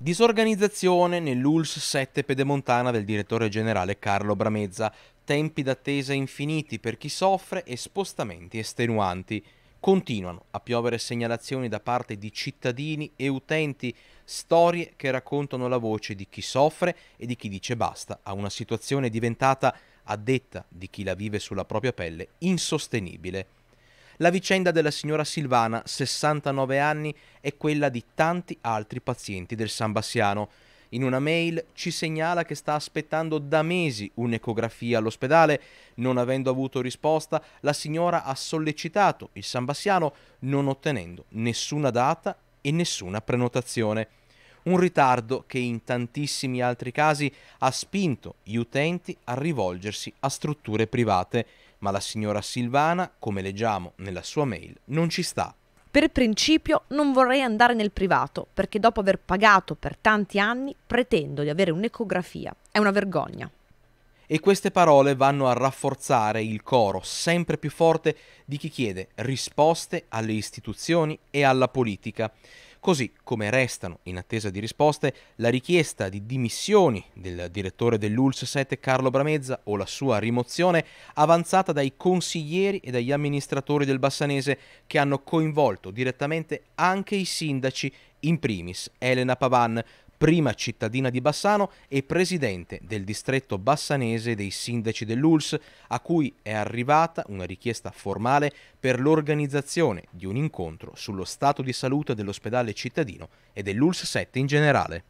Disorganizzazione nell'ULS 7 Pedemontana del direttore generale Carlo Bramezza, tempi d'attesa infiniti per chi soffre e spostamenti estenuanti. Continuano a piovere segnalazioni da parte di cittadini e utenti, storie che raccontano la voce di chi soffre e di chi dice basta a una situazione diventata, a detta di chi la vive sulla propria pelle, insostenibile. La vicenda della signora Silvana, 69 anni, è quella di tanti altri pazienti del San Bassiano. In una mail ci segnala che sta aspettando da mesi un'ecografia all'ospedale. Non avendo avuto risposta, la signora ha sollecitato il San Bassiano non ottenendo nessuna data e nessuna prenotazione un ritardo che in tantissimi altri casi ha spinto gli utenti a rivolgersi a strutture private, ma la signora Silvana, come leggiamo nella sua mail, non ci sta. Per principio non vorrei andare nel privato perché dopo aver pagato per tanti anni pretendo di avere un'ecografia. È una vergogna. E queste parole vanno a rafforzare il coro sempre più forte di chi chiede risposte alle istituzioni e alla politica. Così come restano, in attesa di risposte, la richiesta di dimissioni del direttore dell'ULS 7 Carlo Bramezza o la sua rimozione avanzata dai consiglieri e dagli amministratori del Bassanese che hanno coinvolto direttamente anche i sindaci, in primis Elena Pavan, prima cittadina di Bassano e presidente del distretto bassanese dei sindaci dell'ULS, a cui è arrivata una richiesta formale per l'organizzazione di un incontro sullo stato di salute dell'ospedale cittadino e dell'ULS 7 in generale.